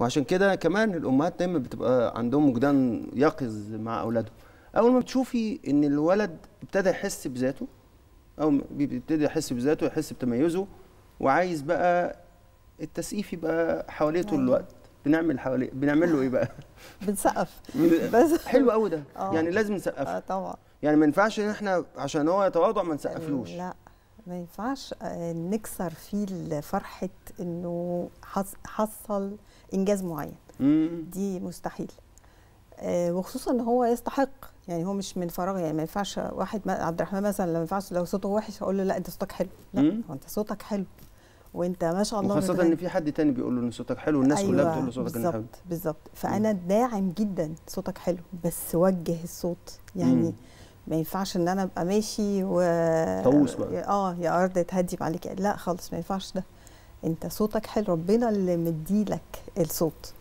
وعشان كده كمان الامهات دايما بتبقى عندهم وجدان يقظ مع اولادهم اول ما بتشوفي ان الولد ابتدى يحس بذاته او بيبتدي يحس بذاته يحس بتميزه وعايز بقى التسقيف يبقى حواليه طول أيوة. الوقت بنعمل حواليه بنعمل له ايه بقى بنسقف بس حلو قوي ده آه. يعني لازم نسقف اه طبعا يعني ما ينفعش ان احنا عشان هو يتواضع ما نسقفلوش لا ما ينفعش آه، نكسر فيه فرحه انه حصل انجاز معين دي مستحيل آه، وخصوصا ان هو يستحق يعني هو مش من فراغ يعني ما ينفعش واحد عبد الرحمن مثلا ما ينفعش لو صوته وحش اقول له لا انت صوتك حلو لا هو انت صوتك حلو وانت ما شاء الله وخاصه ان في حد تاني بيقول له ان صوتك حلو والناس أيوة كلها بتقول له صوتك حلو بالظبط بالظبط فانا داعم جدا صوتك حلو بس وجه الصوت يعني مم. ما ينفعش ان انا ابقى ماشي و طاووس بقى اه يا ارض تهدي عليك لا خالص ما ينفعش ده انت صوتك حلو ربنا اللي مديلك الصوت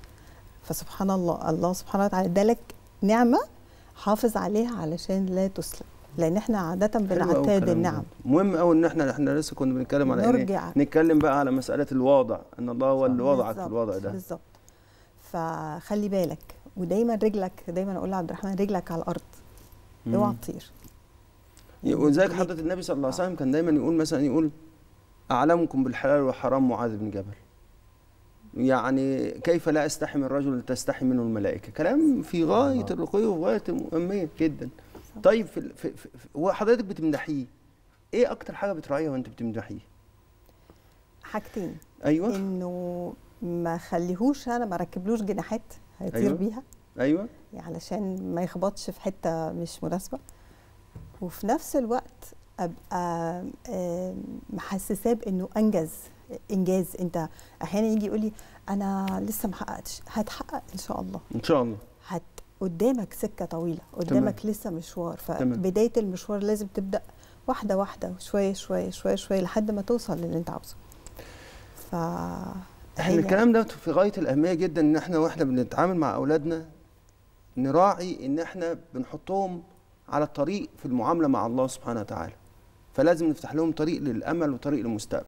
فسبحان الله الله سبحانه وتعالى ادالك نعمه حافظ عليها علشان لا تسلم لان احنا عاده بنعتاد النعم مهم قوي ان احنا احنا لسه كنا بنتكلم على إيه؟ نرجع إيه؟ نتكلم بقى على مساله الوضع ان الله هو اللي وضعك في الوضع ده بالظبط فخلي بالك ودايما رجلك دايما اقول لعبد الرحمن رجلك على الارض اوعى تطير ولذلك حضرة النبي صلى الله عليه وسلم كان دايما يقول مثلا يقول أعلمكم بالحلال والحرام معاذ بن جبل يعني كيف لا استحي من رجل تستحي منه الملائكة كلام في غاية الرقي وفي غاية الأهمية جدا طيب في, في, في وحضرتك بتمدحيه ايه أكتر حاجة بتراعيها وأنت بتمدحيه؟ حاجتين أيوه إنه ما خليهوش أنا ما ركبلوش جناحات هيطير أيوة. بيها ايوه يعني علشان ما يخبطش في حته مش مناسبه وفي نفس الوقت ابقى محسساه بانه انجز انجاز انت احيانا يجي يقول لي انا لسه ما حققتش هتحقق ان شاء الله ان شاء الله هت قدامك سكه طويله قدامك تمام. لسه مشوار فبدايه المشوار لازم تبدا واحده واحده شويه شويه شويه شويه لحد ما توصل للي انت عاوزه ف احنا الكلام ده في غايه الاهميه جدا ان احنا واحنا بنتعامل مع اولادنا نراعي ان احنا بنحطهم على الطريق في المعامله مع الله سبحانه وتعالى فلازم نفتح لهم طريق للامل وطريق للمستقبل